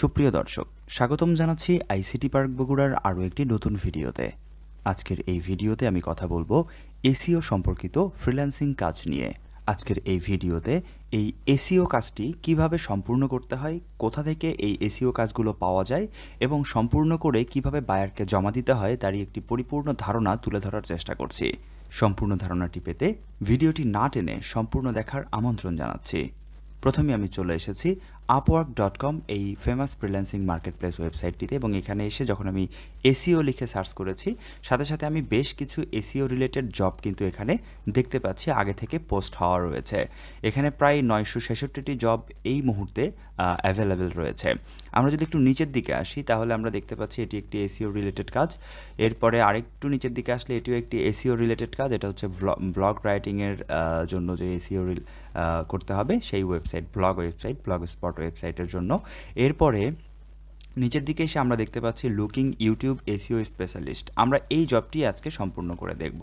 সুপ্রিয় দর্শক স্বাগতম জানাচ্ছি আইসিটি পার্ক বগুড়ার আরও একটি নতুন ভিডিওতে আজকের এই ভিডিওতে আমি কথা বলবো এসিও সম্পর্কিত ফ্রিল্যান্সিং কাজ নিয়ে আজকের এই ভিডিওতে এই এসিও কাজটি কিভাবে সম্পূর্ণ করতে হয় কোথা থেকে এই এসিও কাজগুলো পাওয়া যায় এবং সম্পূর্ণ করে কিভাবে বায়ারকে জমা দিতে হয় তারই একটি পরিপূর্ণ ধারণা তুলে ধরার চেষ্টা করছি সম্পূর্ণ ধারণাটি পেতে ভিডিওটি না টেনে সম্পূর্ণ দেখার আমন্ত্রণ জানাচ্ছি প্রথমে আমি চলে এসেছি আপওয়ার্ক ডট কম এই ফেমাস ফ্রিল্যান্সিং মার্কেট প্লেস ওয়েবসাইটটিতে এবং এখানে এসে যখন আমি এসিও লিখে সার্চ করেছি সাথে সাথে আমি বেশ কিছু এসিও রিলেটেড জব কিন্তু এখানে দেখতে পাচ্ছি আগে থেকে পোস্ট হওয়া রয়েছে এখানে প্রায় নয়শো ছেষট্টিটি জব এই মুহূর্তে অ্যাভেলেবেল রয়েছে আমরা যদি একটু নিচের দিকে আসি তাহলে আমরা দেখতে পাচ্ছি এটি একটি এসিও রিলেটেড কাজ এরপরে আরেকটু নিচের দিকে আসলে এটিও একটি এসিও রিলেটেড কাজ এটা হচ্ছে ব্লগ রাইটিংয়ের জন্য যে এসিও রিল করতে হবে সেই website blog website blogspot ওয়েবসাইটের জন্য এরপরে নিচের দিকে এসে আমরা দেখতে পাচ্ছি লুকিং ইউটিউব এসিও স্পেশালিস্ট আমরা এই জবটি আজকে সম্পূর্ণ করে দেখব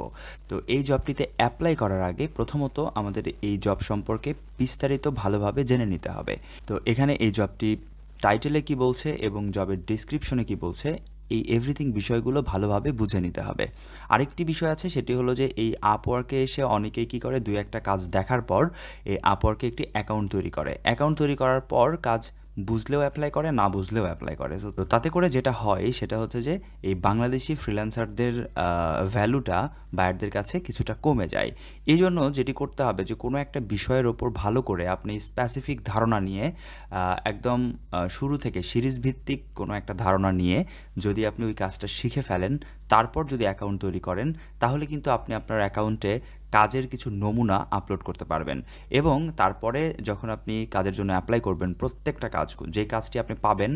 তো এই জবটিতে অ্যাপ্লাই করার আগে প্রথমত আমাদের এই জব সম্পর্কে বিস্তারিত ভালোভাবে জেনে নিতে হবে তো এখানে এই জবটি টাইটেলে কি বলছে এবং জবের ডিসক্রিপশনে কি বলছে এই এভরিথিং বিষয়গুলো ভালোভাবে বুঝে নিতে হবে আরেকটি বিষয় আছে সেটি হলো যে এই আপওয়ার্কে এসে অনেকেই কি করে দুই একটা কাজ দেখার পর এই আপওয়ার্কে একটি অ্যাকাউন্ট তৈরি করে অ্যাকাউন্ট তৈরি করার পর কাজ বুঝলেও অ্যাপ্লাই করে না বুঝলেও অ্যাপ্লাই করে তো তাতে করে যেটা হয় সেটা হচ্ছে যে এই বাংলাদেশি ফ্রিল্যান্সারদের ভ্যালুটা বায়ারদের কাছে কিছুটা কমে যায় এই জন্য যেটি করতে হবে যে কোনো একটা বিষয়ের ওপর ভালো করে আপনি স্পেসিফিক ধারণা নিয়ে একদম শুরু থেকে সিরিজ ভিত্তিক কোনো একটা ধারণা নিয়ে যদি আপনি ওই কাজটা শিখে ফেলেন তারপর যদি অ্যাকাউন্ট তৈরি করেন তাহলে কিন্তু আপনি আপনার অ্যাকাউন্টে কাজের কিছু নমুনা আপলোড করতে পারবেন এবং তারপরে যখন আপনি কাজের জন্য অ্যাপ্লাই করবেন প্রত্যেকটা কাজ যে কাজটি আপনি পাবেন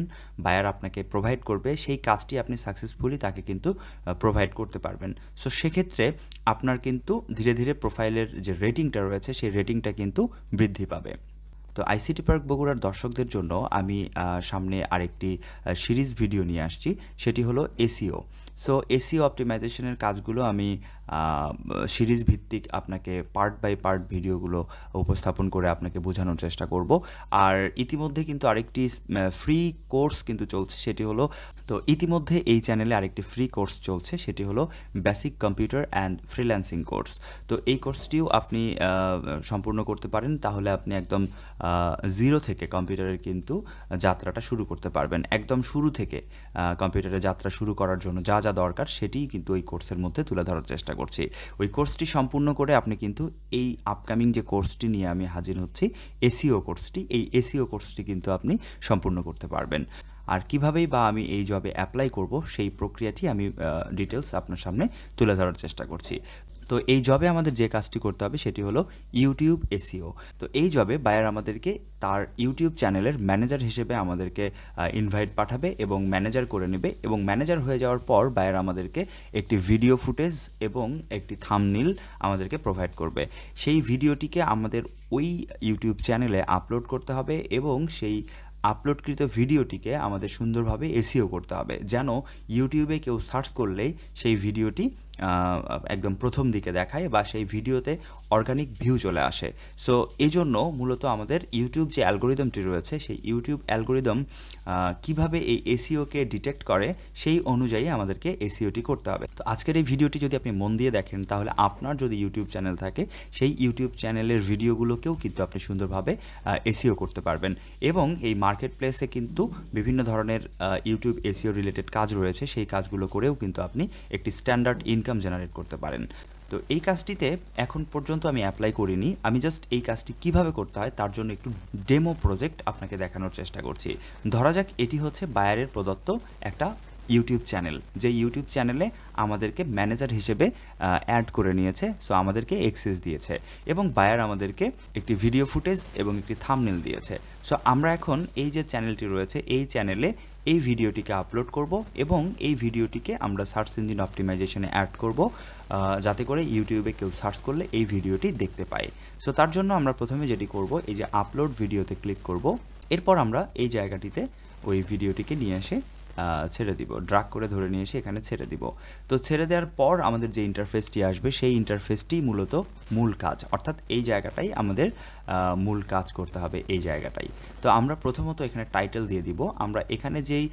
বায়ার আপনাকে প্রোভাইড করবে সেই কাজটি আপনি সাকসেসফুলি তাকে কিন্তু প্রোভাইড করতে পারবেন সো সেক্ষেত্রে আপনার কিন্তু ধীরে ধীরে প্রোফাইলের যে রেটিংটা রয়েছে সেই রেটিংটা কিন্তু বৃদ্ধি পাবে তো আইসিটি পার্ক বগুড়ার দর্শকদের জন্য আমি সামনে আরেকটি সিরিজ ভিডিও নিয়ে আসছি সেটি হলো এসিও সো এসিও অপটিমাইজেশনের কাজগুলো আমি সিরিজ ভিত্তিক আপনাকে পার্ট বাই পার্ট ভিডিওগুলো উপস্থাপন করে আপনাকে বোঝানোর চেষ্টা করব আর ইতিমধ্যে কিন্তু আরেকটি ফ্রি কোর্স কিন্তু চলছে সেটি হলো তো ইতিমধ্যে এই চ্যানেলে আরেকটি ফ্রি কোর্স চলছে সেটি হলো basic computer and freelancing course তো এই কোর্সটিও আপনি সম্পূর্ণ করতে পারেন তাহলে আপনি একদম জিরো থেকে কম্পিউটারের কিন্তু যাত্রাটা শুরু করতে পারবেন একদম শুরু থেকে কম্পিউটারের যাত্রা শুরু করার জন্য যা যা দরকার সেটিই কিন্তু ওই কোর্সের মধ্যে তুলে ধরার চেষ্টা করছি ওই কোর্সটি সম্পূর্ণ করে আপনি কিন্তু এই আপকামিং যে কোর্সটি নিয়ে আমি হাজির হচ্ছি এসিও কোর্সটি এই এসিও কোর্সটি কিন্তু আপনি সম্পূর্ণ করতে পারবেন আর কিভাবেই বা আমি এই জবে অ্যাপ্লাই করব সেই প্রক্রিয়াটি আমি ডিটেলস আপনার সামনে তুলে ধরার চেষ্টা করছি তো এই জবে আমাদের যে কাজটি করতে হবে সেটি হলো ইউটিউব এসিও e তো এই জবে বায়ার আমাদেরকে তার ইউটিউব চ্যানেলের ম্যানেজার হিসেবে আমাদেরকে ইনভাইট পাঠাবে এবং ম্যানেজার করে নেবে এবং ম্যানেজার হয়ে যাওয়ার পর বায়ার আমাদেরকে একটি ভিডিও ফুটেজ এবং একটি থামনিল আমাদেরকে প্রোভাইড করবে সেই ভিডিওটিকে আমাদের ওই ইউটিউব চ্যানেলে আপলোড করতে হবে এবং সেই আপলোডকৃত ভিডিওটিকে আমাদের সুন্দরভাবে এসিও e করতে হবে যেন ইউটিউবে কেউ সার্চ করলেই সেই ভিডিওটি একদম প্রথম দিকে দেখায় বা সেই ভিডিওতে অর্গানিক ভিউ চলে আসে সো এই জন্য মূলত আমাদের ইউটিউব যে অ্যালগোরিদমটি রয়েছে সেই ইউটিউব অ্যালগোরিদম কিভাবে এই এসিওকে ডিটেক্ট করে সেই অনুযায়ী আমাদেরকে এসিওটি করতে হবে তো আজকের এই ভিডিওটি যদি আপনি মন দিয়ে দেখেন তাহলে আপনার যদি ইউটিউব চ্যানেল থাকে সেই ইউটিউব চ্যানেলের ভিডিওগুলোকেও কিন্তু আপনি সুন্দরভাবে এসিও করতে পারবেন এবং এই মার্কেট প্লেসে কিন্তু বিভিন্ন ধরনের ইউটিউব এসিও রিলেটেড কাজ রয়েছে সেই কাজগুলো করেও কিন্তু আপনি একটি স্ট্যান্ডার্ড ইন ইনকাম জেনারেট করতে পারেন তো এই কাজটিতে এখন পর্যন্ত আমি অ্যাপ্লাই করিনি আমি জাস্ট এই কাজটি কিভাবে করতে হয় তার জন্য একটু ডেমো প্রজেক্ট আপনাকে দেখানোর চেষ্টা করছি ধরা যাক এটি হচ্ছে বায়ারের প্রদত্ত একটা ইউটিউব চ্যানেল যে ইউটিউব চ্যানেলে আমাদেরকে ম্যানেজার হিসেবে অ্যাড করে নিয়েছে সো আমাদেরকে এক্সেস দিয়েছে এবং বায়ার আমাদেরকে একটি ভিডিও ফুটেজ এবং একটি থামনেল দিয়েছে সো আমরা এখন এই যে চ্যানেলটি রয়েছে এই চ্যানেলে এই ভিডিওটিকে আপলোড করব এবং এই ভিডিওটিকে আমরা সার্চ ইঞ্জিন অপটিমাইজেশনে অ্যাড করব যাতে করে ইউটিউবে কেউ সার্চ করলে এই ভিডিওটি দেখতে পায় সো তার জন্য আমরা প্রথমে যেটি করব এই যে আপলোড ভিডিওতে ক্লিক করব এরপর আমরা এই জায়গাটিতে ওই ভিডিওটিকে নিয়ে আসে ছেড়ে দিব ড্রাগ করে ধরে নিয়ে এসে এখানে ছেড়ে দিব তো ছেড়ে দেওয়ার পর আমাদের যে ইন্টারফেসটি আসবে সেই ইন্টারফেসটি মূলত মূল কাজ অর্থাৎ এই জায়গাটাই আমাদের মূল কাজ করতে হবে এই জায়গাটাই তো আমরা প্রথমত এখানে টাইটেল দিয়ে দিব আমরা এখানে যেই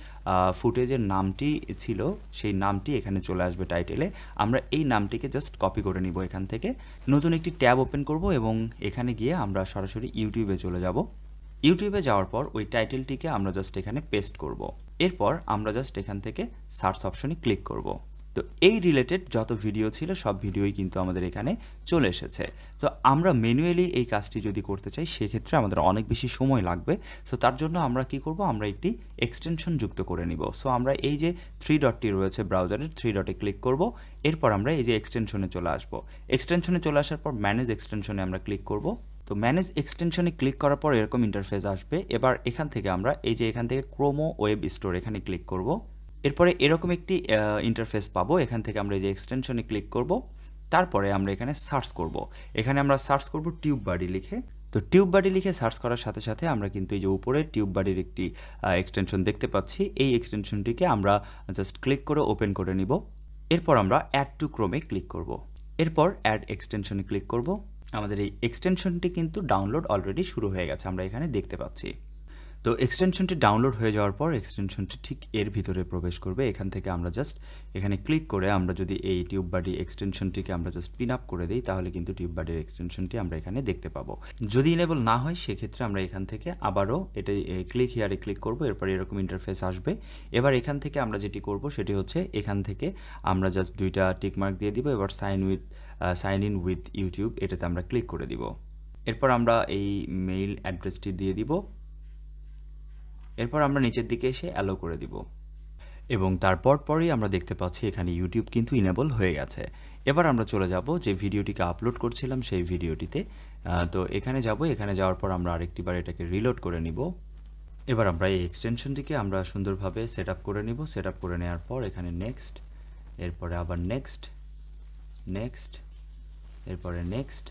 ফুটেজের নামটি ছিল সেই নামটি এখানে চলে আসবে টাইটেলে আমরা এই নামটিকে জাস্ট কপি করে নিব এখান থেকে নতুন একটি ট্যাব ওপেন করব এবং এখানে গিয়ে আমরা সরাসরি ইউটিউবে চলে যাব ইউটিউবে যাওয়ার পর ওই টাইটেলটিকে আমরা জাস্ট এখানে পেস্ট করব। এরপর আমরা জাস্ট এখান থেকে সার্চ অপশনে ক্লিক করব। তো এই রিলেটেড যত ভিডিও ছিল সব ভিডিওই কিন্তু আমাদের এখানে চলে এসেছে তো আমরা ম্যানুয়ালি এই কাজটি যদি করতে চাই সেক্ষেত্রে আমাদের অনেক বেশি সময় লাগবে সো তার জন্য আমরা কি করব আমরা একটি এক্সটেনশন যুক্ত করে নিব সো আমরা এই যে থ্রি ডটটি রয়েছে ব্রাউজারের থ্রি ডটে ক্লিক করব এরপর আমরা এই যে এক্সটেনশনে চলে আসব এক্সটেনশনে চলে আসার পর ম্যানেজ এক্সটেনশনে আমরা ক্লিক করব তো ম্যানেজ এক্সটেনশনে ক্লিক করার পর এরকম ইন্টারফেস আসবে এবার এখান থেকে আমরা এই যে এখান থেকে ক্রোমো ওয়েব স্টোর এখানে ক্লিক করব এরপরে এরকম একটি ইন্টারফেস পাবো এখান থেকে আমরা এই যে এক্সটেনশনে ক্লিক করব তারপরে আমরা এখানে সার্চ করব এখানে আমরা সার্চ করব টিউব বাড়ি লিখে তো টিউব বাড়ি লিখে সার্চ করার সাথে সাথে আমরা কিন্তু এই যে উপরে টিউব বাড়ির একটি এক্সটেনশন দেখতে পাচ্ছি এই এক্সটেনশনটিকে আমরা জাস্ট ক্লিক করে ওপেন করে নিব এরপর আমরা অ্যাড টু ক্রোমে ক্লিক করব এরপর অ্যাড এক্সটেনশনে ক্লিক করব আমাদের এই এক্সটেনশনটি কিন্তু ডাউনলোড অলরেডি শুরু হয়ে গেছে আমরা এখানে দেখতে পাচ্ছি তো এক্সটেনশনটি ডাউনলোড হয়ে যাওয়ার পর এক্সটেনশনটি ঠিক এর ভিতরে প্রবেশ করবে এখান থেকে আমরা জাস্ট এখানে ক্লিক করে আমরা যদি এই টিউব বাডি এক্সটেনশনটিকে আমরা জাস্ট পিন আপ করে দিই তাহলে কিন্তু টিউব বাডির এক্সটেনশনটি আমরা এখানে দেখতে পাবো যদি ইনেবল না হয় সেক্ষেত্রে আমরা এখান থেকে আবারও এটা ক্লিক হিয়ারে ক্লিক করব এরপর এরকম ইন্টারফেস আসবে এবার এখান থেকে আমরা যেটি করব সেটি হচ্ছে এখান থেকে আমরা জাস্ট দুইটা টিকমার্ক দিয়ে দিব এবার sign with sign in with YouTube এটাতে আমরা ক্লিক করে দিব এরপর আমরা এই মেইল অ্যাড্রেসটি দিয়ে দিব এরপর আমরা নিচের দিকে এসে অ্যালো করে দিব এবং তারপর পরেই আমরা দেখতে পাচ্ছি এখানে ইউটিউব কিন্তু ইনেবল হয়ে গেছে এবার আমরা চলে যাব যে ভিডিওটিকে আপলোড করছিলাম সেই ভিডিওটিতে তো এখানে যাব এখানে যাওয়ার পর আমরা আরেকটিবার এটাকে রিলোড করে নিব এবার আমরা এই এক্সটেনশনটিকে আমরা সুন্দরভাবে সেট করে নিব সেট করে নেওয়ার পর এখানে নেক্সট এরপরে আবার নেক্সট নেক্সট এরপরে নেক্সট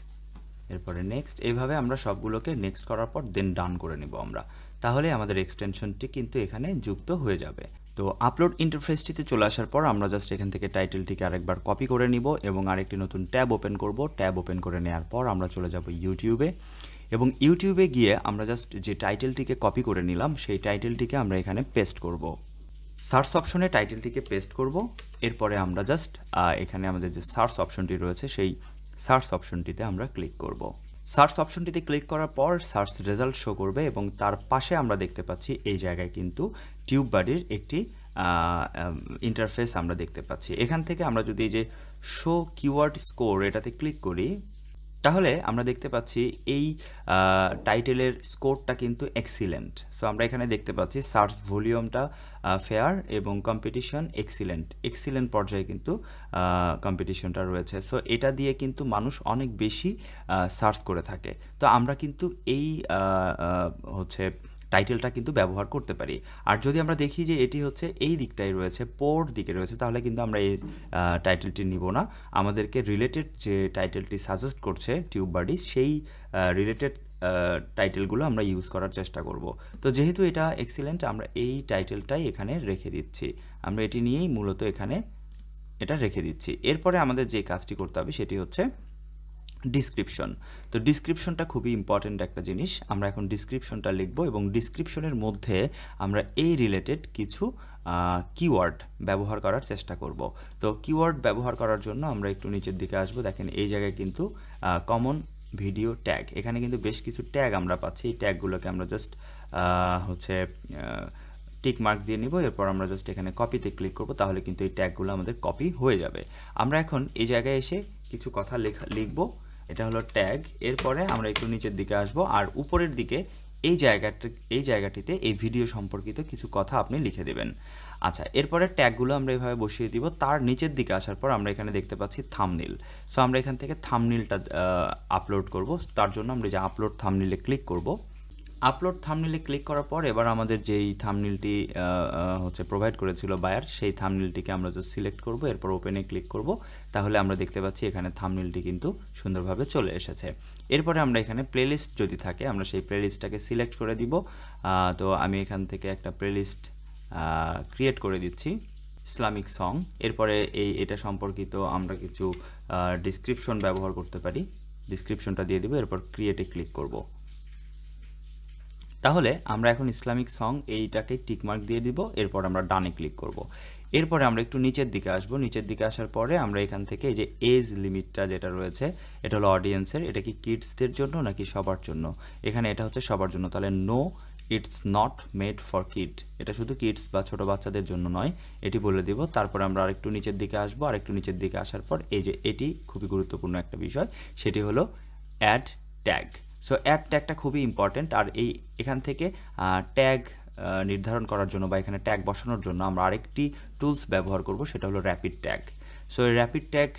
এরপরে নেক্সট এইভাবে আমরা সবগুলোকে নেক্সট করার পর দেন ডান করে নিব আমরা তাহলে আমাদের এক্সটেনশনটি কিন্তু এখানে যুক্ত হয়ে যাবে তো আপলোড ইন্টারফেসটিতে চলে আসার পর আমরা জাস্ট এখান থেকে টাইটেলটিকে আরেকবার কপি করে নিব এবং আরেকটি নতুন ট্যাব ওপেন করব ট্যাব ওপেন করে নেওয়ার পর আমরা চলে যাব ইউটিউবে এবং ইউটিউবে গিয়ে আমরা জাস্ট যে টাইটেলটিকে কপি করে নিলাম সেই টাইটেলটিকে আমরা এখানে পেস্ট করব সার্চ অপশনে টাইটেলটিকে পেস্ট করব এরপরে আমরা জাস্ট এখানে আমাদের যে সার্চ অপশনটি রয়েছে সেই সার্চ অপশনটিতে আমরা ক্লিক করব সার্চ অপশনটিতে ক্লিক করার পর সার্চ রেজাল্ট শো করবে এবং তার পাশে আমরা দেখতে পাচ্ছি এই জায়গায় কিন্তু টিউব বাডির একটি ইন্টারফেস আমরা দেখতে পাচ্ছি এখান থেকে আমরা যদি যে শো কিওয়ার্ড স্কোর এটাতে ক্লিক করি তাহলে আমরা দেখতে পাচ্ছি এই টাইটেলের স্কোরটা কিন্তু এক্সিলেন্ট সো আমরা এখানে দেখতে পাচ্ছি সার্চ ভলিউমটা ফেয়ার এবং কম্পিটিশন এক্সিলেন্ট এক্সিলেন্ট পর্যায়ে কিন্তু কম্পিটিশনটা রয়েছে সো এটা দিয়ে কিন্তু মানুষ অনেক বেশি সার্চ করে থাকে তো আমরা কিন্তু এই হচ্ছে টাইটেলটা কিন্তু ব্যবহার করতে পারি আর যদি আমরা দেখি যে এটি হচ্ছে এই দিকটাই রয়েছে পোর দিকে রয়েছে তাহলে কিন্তু আমরা এই টাইটেলটি নিব না আমাদেরকে রিলেটেড যে টাইটেলটি সাজেস্ট করছে টিউব বাডি সেই রিলেটেড টাইটেলগুলো আমরা ইউজ করার চেষ্টা করব তো যেহেতু এটা এক্সিলেন্ট আমরা এই টাইটেলটাই এখানে রেখে দিচ্ছি আমরা এটি নিয়েই মূলত এখানে এটা রেখে দিচ্ছি এরপরে আমাদের যে কাজটি করতে হবে সেটি হচ্ছে ডিসক্রিপশন তো ডিসক্রিপশনটা খুবই ইম্পর্ট্যান্ট একটা জিনিস আমরা এখন ডিসক্রিপশনটা লিখব এবং ডিসক্রিপশনের মধ্যে আমরা এই রিলেটেড কিছু কিওয়ার্ড ব্যবহার করার চেষ্টা করব তো কিওয়ার্ড ব্যবহার করার জন্য আমরা একটু নিচের দিকে আসব দেখেন এই জায়গায় কিন্তু কমন ভিডিও ট্যাগ এখানে কিন্তু বেশ কিছু ট্যাগ আমরা পাচ্ছি এই ট্যাগগুলোকে আমরা জাস্ট হচ্ছে টিক মার্ক দিয়ে নিব এরপর আমরা জাস্ট এখানে কপিতে ক্লিক করব তাহলে কিন্তু এই ট্যাগগুলো আমাদের কপি হয়ে যাবে আমরা এখন এই জায়গায় এসে কিছু কথা লেখা লিখবো এটা হলো ট্যাগ এরপরে আমরা একটু নিচের দিকে আসব আর উপরের দিকে এই জায়গাটি এই জায়গাটিতে এই ভিডিও সম্পর্কিত কিছু কথা আপনি লিখে দেবেন আচ্ছা এরপরে ট্যাগগুলো আমরা এইভাবে বসিয়ে দিব তার নিচের দিকে আসার পর আমরা এখানে দেখতে পাচ্ছি থামনিল সো আমরা এখান থেকে থামনিলটা আপলোড করব তার জন্য আমরা যে আপলোড থামনিলে ক্লিক করব আপলোড থামনিলে ক্লিক করার পর এবার আমাদের যেই থামনিলটি হচ্ছে প্রোভাইড করেছিল বায়ার সেই থামনিলটিকে আমরা যে সিলেক্ট করব এরপর ওপেনে ক্লিক করব তাহলে আমরা দেখতে পাচ্ছি এখানে থামনিলটি কিন্তু সুন্দরভাবে চলে এসেছে এরপরে আমরা এখানে প্লেলিস্ট যদি থাকে আমরা সেই প্লেলিস্টটাকে সিলেক্ট করে দিব তো আমি এখান থেকে একটা প্লেলিস্ট ক্রিয়েট করে দিচ্ছি ইসলামিক সং এরপরে এই এটা সম্পর্কিত আমরা কিছু ডিসক্রিপশন ব্যবহার করতে পারি ডিসক্রিপশনটা দিয়ে দেবো এরপর ক্রিয়েটে ক্লিক করব তাহলে আমরা এখন ইসলামিক সং এইটাকে টিকমার্ক দিয়ে দিব এরপর আমরা ডানে ক্লিক করব। এরপরে আমরা একটু নিচের দিকে আসব নিচের দিকে আসার পরে আমরা এখান থেকে এই যে এজ লিমিটটা যেটা রয়েছে এটা হলো অডিয়েন্সের এটা কি কিডসদের জন্য নাকি সবার জন্য এখানে এটা হচ্ছে সবার জন্য তাহলে no it's not made for kid এটা শুধু কিডস বা ছোট বাচ্চাদের জন্য নয় এটি বলে দিব তারপরে আমরা আরেকটু নিচের দিকে আসবো আরেকটু নিচের দিকে আসার পর এই যে এটি খুবই গুরুত্বপূর্ণ একটা বিষয় সেটি হলো অ্যাড ট্যাগ সো অ্যাড ট্যাগটা খুবই ইম্পর্টেন্ট আর এই এখান থেকে ট্যাগ নির্ধারণ করার জন্য বা এখানে ট্যাগ বসানোর জন্য আমরা আরেকটি টুলস ব্যবহার করব সেটা হলো rapid tag so rapid tag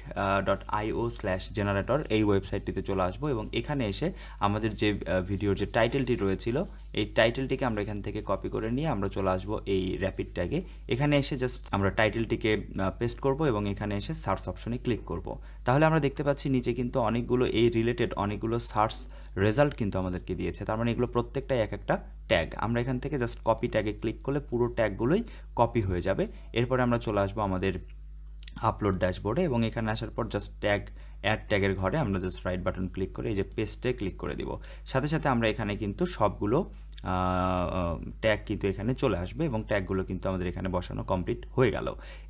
dot io slash generator এই ওয়েবসাইটটিতে চলে আসবো এবং এখানে এসে আমাদের যে ভিডিওর যে টাইটেলটি রয়েছিল এই টাইটেলটিকে আমরা এখান থেকে কপি করে নিয়ে আমরা চলে আসবো এই র্যাপিড ট্যাগে এখানে এসে জাস্ট আমরা টাইটেলটিকে পেস্ট করব এবং এখানে এসে সার্চ অপশনে ক্লিক করব তাহলে আমরা দেখতে পাচ্ছি নিচে কিন্তু অনেকগুলো এই রিলেটেড অনেকগুলো সার্চ রেজাল্ট কিন্তু আমাদেরকে দিয়েছে তার মানে এগুলো প্রত্যেকটাই এক একটা ট্যাগ আমরা এখান থেকে জাস্ট কপি ট্যাগে ক্লিক করলে পুরো ট্যাগগুলোই কপি হয়ে যাবে এরপরে আমরা চলে আসবো আমাদের আপলোড ড্যাশবোর্ডে এবং এখানে আসার পর জাস্ট ট্যাগ অ্যাড ট্যাগের ঘরে আমরা জাস্ট রাইট বাটন ক্লিক করে এই যে পেস্টে ক্লিক করে দিব সাথে সাথে আমরা এখানে কিন্তু সবগুলো ট্যাগ কিন্তু এখানে চলে আসবে এবং ট্যাগগুলো কিন্তু আমাদের এখানে বসানো কমপ্লিট হয়ে গেল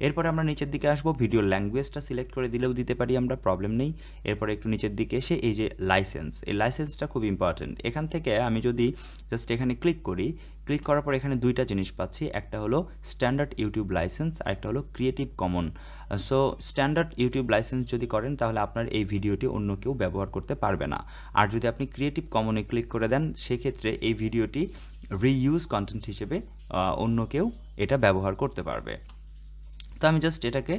এরপরে আমরা নিচের দিকে আসবো ভিডিও ল্যাঙ্গুয়েজটা সিলেক্ট করে দিলেও দিতে পারি আমরা প্রবলেম নেই এরপরে একটু নিচের দিকে এসে এই যে লাইসেন্স এই লাইসেন্সটা খুব ইম্পর্ট্যান্ট এখান থেকে আমি যদি জাস্ট এখানে ক্লিক করি ক্লিক করার পর এখানে দুইটা জিনিস পাচ্ছি একটা হলো স্ট্যান্ডার্ড ইউটিউব লাইসেন্স আর একটা হলো creative common so standard YouTube licence যদি করেন তাহলে আপনার এই ভিডিওটি অন্য কেউ ব্যবহার করতে পারবে না আর যদি আপনি ক্রিয়েটিভ কমনে ক্লিক করে দেন সেক্ষেত্রে এই ভিডিওটি রিইউজ কন্টেন্ট হিসেবে অন্য কেউ এটা ব্যবহার করতে পারবে তো আমি জাস্ট এটাকে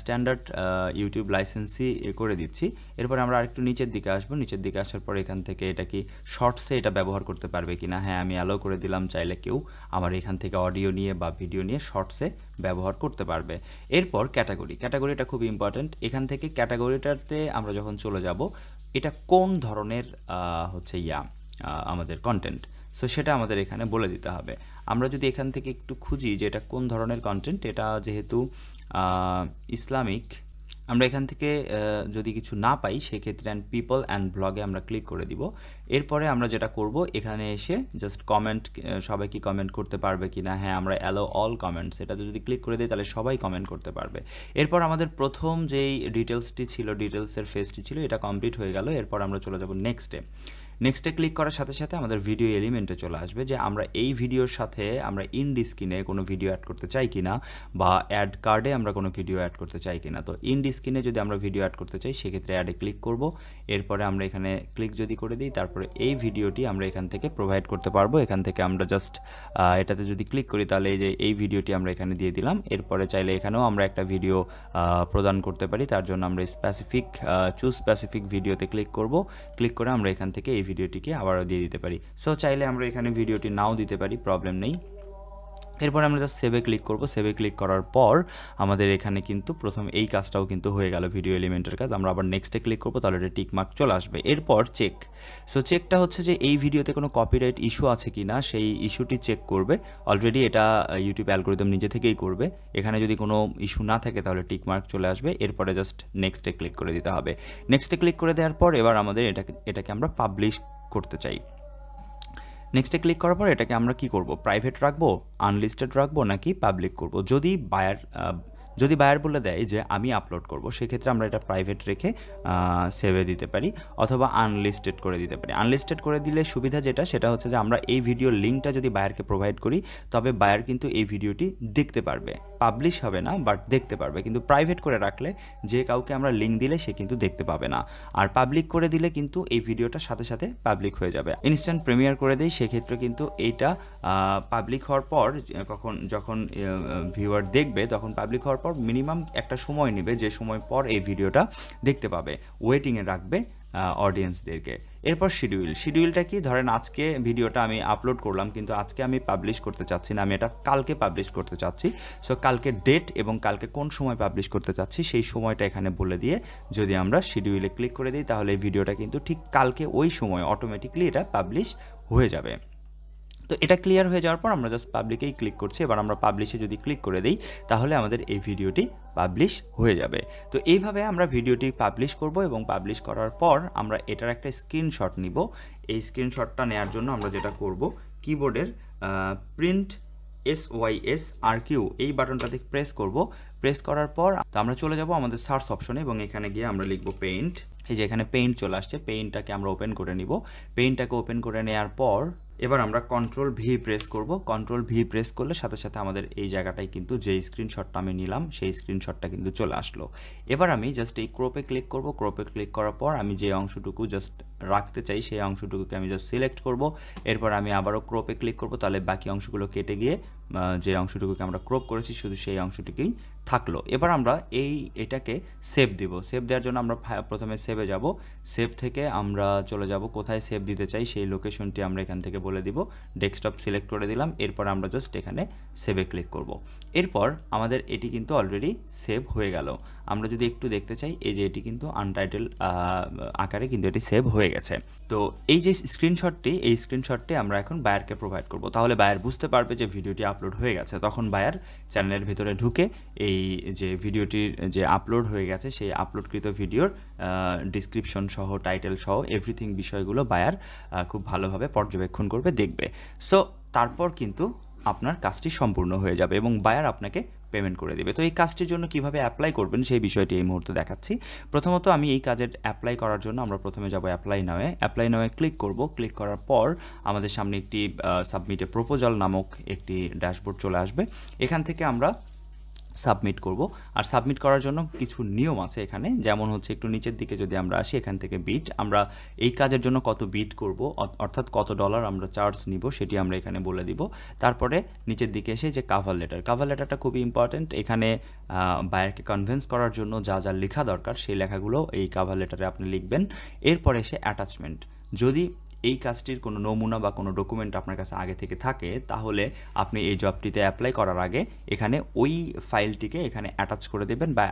স্ট্যান্ডার্ড ইউটিউব লাইসেন্সই করে দিচ্ছি এরপর আমরা আরেকটু নিচের দিকে আসবো নিচের দিকে আসার পর এখান থেকে এটা কি শর্টসে এটা ব্যবহার করতে পারবে কি না হ্যাঁ আমি অ্যালো করে দিলাম চাইলে কেউ আমার এখান থেকে অডিও নিয়ে বা ভিডিও নিয়ে শর্টসে ব্যবহার করতে পারবে এরপর ক্যাটাগরি ক্যাটাগরিটা খুব ইম্পর্ট্যান্ট এখান থেকে ক্যাটাগরিটাতে আমরা যখন চলে যাব এটা কোন ধরনের হচ্ছে ইয়া আমাদের কন্টেন্ট সো সেটা আমাদের এখানে বলে দিতে হবে আমরা যদি এখান থেকে একটু খুঁজি যে এটা কোন ধরনের কন্টেন্ট এটা যেহেতু ইসলামিক আমরা এখান থেকে যদি কিছু না পাই সেক্ষেত্রে অ্যান্ড পিপল অ্যান্ড ব্লগে আমরা ক্লিক করে দিব এরপরে আমরা যেটা করব এখানে এসে জাস্ট কমেন্ট সবাই কি কমেন্ট করতে পারবে কি না হ্যাঁ আমরা অ্যালো অল কমেন্টস এটাতে যদি ক্লিক করে দিই তাহলে সবাই কমেন্ট করতে পারবে এরপর আমাদের প্রথম যেই ডিটেলসটি ছিল ডিটেলসের ফেসটি ছিল এটা কমপ্লিট হয়ে গেল এরপর আমরা চলে যাব নেক্সটে নেক্সটে ক্লিক করার সাথে সাথে আমাদের ভিডিও এলিমেন্টে চলে আসবে যে আমরা এই ভিডিওর সাথে আমরা ইনডিস্কিনে কোনো ভিডিও অ্যাড করতে চাই কিনা বা অ্যাড কার্ডে আমরা কোনো ভিডিও অ্যাড করতে চাই কিনা তো ইনডিস্কিনে যদি আমরা ভিডিও অ্যাড করতে চাই সেক্ষেত্রে অ্যাডে ক্লিক করব এরপরে আমরা এখানে ক্লিক যদি করে দিই তারপরে এই ভিডিওটি আমরা এখান থেকে প্রোভাইড করতে পারবো এখান থেকে আমরা জাস্ট এটাতে যদি ক্লিক করি তাহলে এই যে এই ভিডিওটি আমরা এখানে দিয়ে দিলাম এরপরে চাইলে এখানেও আমরা একটা ভিডিও প্রদান করতে পারি তার জন্য আমরা স্পেসিফিক চুজ স্পেসিফিক ভিডিওতে ক্লিক করব ক্লিক করে আমরা এখান থেকে এই ভিডিওটিকে আবারও দিয়ে দিতে পারি সো চাইলে আমরা এখানে ভিডিওটি নাও দিতে পারি প্রবলেম নেই এরপর আমরা জাস্ট সেভে ক্লিক করব সেভে ক্লিক করার পর আমাদের এখানে কিন্তু প্রথম এই কাজটাও কিন্তু হয়ে গেল ভিডিও এলিমেন্টের কাজ আমরা আবার নেক্সটে ক্লিক করবো তাহলে এটা টিকমার্ক চলে আসবে এরপর চেক সো চেকটা হচ্ছে যে এই ভিডিওতে কোনো কপিরাইট ইস্যু আছে কি না সেই ইস্যুটি চেক করবে অলরেডি এটা ইউটিউব অ্যালগোরিদম নিজে থেকেই করবে এখানে যদি কোনো ইস্যু না থাকে তাহলে টিকমার্ক চলে আসবে এরপরে জাস্ট নেক্সটে ক্লিক করে দিতে হবে নেক্সটে ক্লিক করে দেওয়ার পর এবার আমাদের এটাকে এটাকে আমরা পাবলিশ করতে চাই নেক্সটে ক্লিক করার পর এটাকে আমরা কি করব প্রাইভেট রাখবো আনলিস্টেড রাখবো নাকি পাবলিক করব যদি বায়ার যদি বায়ার বলে দেয় যে আমি আপলোড করব সেক্ষেত্রে আমরা এটা প্রাইভেট রেখে সেভে দিতে পারি অথবা আনলিস্টেড করে দিতে পারি আনলিস্টেড করে দিলে সুবিধা যেটা সেটা হচ্ছে যে আমরা এই ভিডিওর লিঙ্কটা যদি বায়ারকে প্রোভাইড করি তবে বায়ার কিন্তু এই ভিডিওটি দেখতে পারবে পাবলিশ হবে না বাট দেখতে পারবে কিন্তু প্রাইভেট করে রাখলে যে কাউকে আমরা লিঙ্ক দিলে সে কিন্তু দেখতে পাবে না আর পাবলিক করে দিলে কিন্তু এই ভিডিওটা সাথে সাথে পাবলিক হয়ে যাবে ইনস্ট্যান্ট প্রিমিয়ার করে দেয় সেক্ষেত্রে কিন্তু এইটা পাবলিক হওয়ার পর কখন যখন ভিউয়ার দেখবে তখন পাবলিক হওয়ার পর মিনিমাম একটা সময় নেবে যে সময় পর এই ভিডিওটা দেখতে পাবে ওয়েটিংয়ে রাখবে অডিয়েন্সদেরকে এরপর শিডিউল শিডিউলটা কি ধরেন আজকে ভিডিওটা আমি আপলোড করলাম কিন্তু আজকে আমি পাবলিশ করতে চাচ্ছি না আমি এটা কালকে পাবলিশ করতে চাচ্ছি সো কালকে ডেট এবং কালকে কোন সময় পাবলিশ করতে চাচ্ছি সেই সময়টা এখানে বলে দিয়ে যদি আমরা শিডিউলে ক্লিক করে দিই তাহলে ভিডিওটা কিন্তু ঠিক কালকে ওই সময় অটোমেটিকলি এটা পাবলিশ হয়ে যাবে তো এটা ক্লিয়ার হয়ে যাওয়ার পর আমরা জাস্ট পাবলিকেই ক্লিক করছি এবার আমরা পাবলিশে যদি ক্লিক করে দিই তাহলে আমাদের এই ভিডিওটি পাবলিশ হয়ে যাবে তো এইভাবে আমরা ভিডিওটি পাবলিশ করব এবং পাবলিশ করার পর আমরা এটার একটা স্ক্রিনশট নিব এই স্ক্রিনশটটা নেওয়ার জন্য আমরা যেটা করব কিবোর্ডের print S Y S R Q এই বাটনটাতে প্রেস করব প্রেস করার পর তো আমরা চলে যাব আমাদের সার্চ অপশনে এবং এখানে গিয়ে আমরা লিখব পেইন্ট এই যে এখানে পেইন্ট চলে আসছে পেইন্টটাকে আমরা ওপেন করে নিব পেইন্টটাকে ওপেন করে নেওয়ার পর এবার আমরা কন্ট্রোল ভি প্রেস করব কন্ট্রোল ভি প্রেস করলে সাথে সাথে আমাদের এই জায়গাটায় কিন্তু যে স্ক্রিনশটটা আমি নিলাম সেই স্ক্রিনশটটা কিন্তু চলে আসলো এবার আমি জাস্ট এই ক্রোপে ক্লিক করব ক্রোপে ক্লিক করার পর আমি যে অংশটুকু জাস্ট রাখতে চাই সেই অংশটুকুকে আমি জাস্ট সিলেক্ট করব এরপর আমি আবারও ক্রোপে ক্লিক করব তাহলে বাকি অংশগুলো কেটে গিয়ে যে অংশটুকুকে আমরা ক্রোপ করেছি শুধু সেই অংশটুকুই থাকলো এবার আমরা এই এটাকে সেভ দেব সেভ দেওয়ার জন্য আমরা প্রথমে সেভে যাব সেভ থেকে আমরা চলে যাব কোথায় সেভ দিতে চাই সেই লোকেশনটি আমরা এখান থেকে বলে দিব ডেস্কটপ সিলেক্ট করে দিলাম এরপর আমরা জাস্ট এখানে সেভে ক্লিক করব এরপর আমাদের এটি কিন্তু অলরেডি সেভ হয়ে গেল আমরা যদি একটু দেখতে চাই এই যে এটি কিন্তু আনটাইটেল আকারে কিন্তু এটি সেভ হয়ে গেছে তো এই যে স্ক্রিনশটটি এই স্ক্রিনশটটি আমরা এখন বায়ারকে প্রোভাইড করব তাহলে বায়ার বুঝতে পারবে যে ভিডিওটি আপলোড হয়ে গেছে তখন বায়ার চ্যানেলের ভিতরে ঢুকে এই যে ভিডিওটির যে আপলোড হয়ে গেছে সেই আপলোডকৃত ভিডিওর ডিসক্রিপশন সহ টাইটেল সহ এভরিথিং বিষয়গুলো বায়ার খুব ভালোভাবে পর্যবেক্ষণ করবে দেখবে সো তারপর কিন্তু আপনার কাজটি সম্পূর্ণ হয়ে যাবে এবং বায়ার আপনাকে পেমেন্ট করে দেবে তো এই কাজটির জন্য কিভাবে অ্যাপ্লাই করবেন সেই বিষয়টি এই মুহূর্তে দেখাচ্ছি প্রথমত আমি এই কাজের অ্যাপ্লাই করার জন্য আমরা প্রথমে যাব অ্যাপ্লাই নামে অ্যাপ্লাই নামে ক্লিক করব ক্লিক করার পর আমাদের সামনে একটি সাবমিটে প্রোপোজাল নামক একটি ড্যাশবোর্ড চলে আসবে এখান থেকে আমরা সাবমিট করব আর সাবমিট করার জন্য কিছু নিয়ম আছে এখানে যেমন হচ্ছে একটু নিচের দিকে যদি আমরা আসি এখান থেকে বিট আমরা এই কাজের জন্য কত বিট করব অর্থাৎ কত ডলার আমরা চার্জ নিব সেটি আমরা এখানে বলে দিব তারপরে নিচের দিকে এসে যে কাভার লেটার কাভার লেটারটা খুবই ইম্পর্ট্যান্ট এখানে বায়ারকে কনভিন্স করার জন্য যা যা লেখা দরকার সেই লেখাগুলো এই কাভার লেটারে আপনি লিখবেন এরপরে এসে অ্যাটাচমেন্ট যদি এই কাজটির কোনো নমুনা বা কোনো ডকুমেন্ট আপনার কাছে আগে থেকে থাকে তাহলে আপনি এই জবটিতে অ্যাপ্লাই করার আগে এখানে ওই ফাইলটিকে এখানে অ্যাটাচ করে দেবেন বা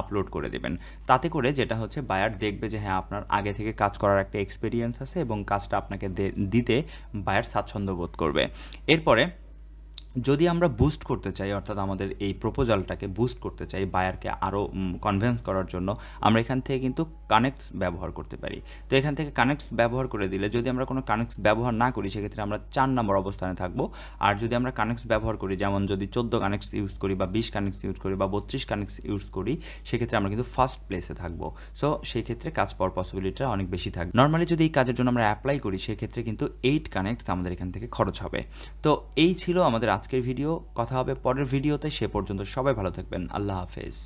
আপলোড করে দেবেন তাতে করে যেটা হচ্ছে বায়ার দেখবে যে হ্যাঁ আপনার আগে থেকে কাজ করার একটা এক্সপিরিয়েন্স আছে এবং কাজটা আপনাকে দিতে বায়ার স্বাচ্ছন্দ্য বোধ করবে এরপরে যদি আমরা বুস্ট করতে চাই অর্থাৎ আমাদের এই প্রপোজালটাকে বুস্ট করতে চাই বায়ারকে আরও কনভেন্স করার জন্য আমরা এখান থেকে কিন্তু কানেক্টস ব্যবহার করতে পারি তো এখান থেকে কানেক্টস ব্যবহার করে দিলে যদি আমরা কোনো কানেক্টস ব্যবহার না করি সেক্ষেত্রে আমরা চার নম্বর অবস্থানে থাকবো আর যদি আমরা কানেক্টস ব্যবহার করি যেমন যদি চোদ্দো কানেক্টস ইউজ করি বা বিশ কানেক্টস ইউজ করি বা বত্রিশ কানেক্টস ইউজ করি সেক্ষেত্রে আমরা কিন্তু ফার্স্ট প্লেসে থাকবো সো সেই ক্ষেত্রে কাজ পাওয়ার পসিবিলিটিটা অনেক বেশি থাকবে নর্মালি যদি এই কাজের জন্য আমরা অ্যাপ্লাই করি সেক্ষেত্রে কিন্তু এইট কানেক্টস আমাদের এখান থেকে খরচ হবে তো এই ছিল আমাদের আজকের ভিডিও কথা হবে পরের ভিডিওতে সে পর্যন্ত সবাই ভালো থাকবেন আল্লাহ হাফেজ